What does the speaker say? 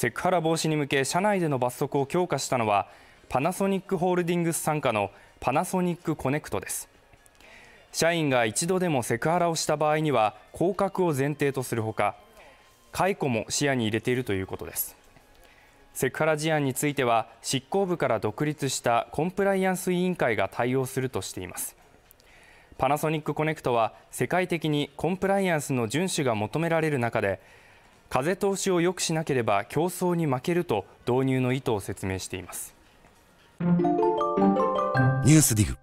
セクハラ防止に向け社内での罰則を強化したのはパナソニックホールディングス傘下のパナソニックコネクトです社員が一度でもセクハラをした場合には降格を前提とするほか解雇も視野に入れているということですセクハラ事案については執行部から独立したコンプライアンス委員会が対応するとしていますパナソニックコネクトは世界的にコンプライアンスの遵守が求められる中で風通しを良くしなければ競争に負けると導入の意図を説明しています。ニュースディグ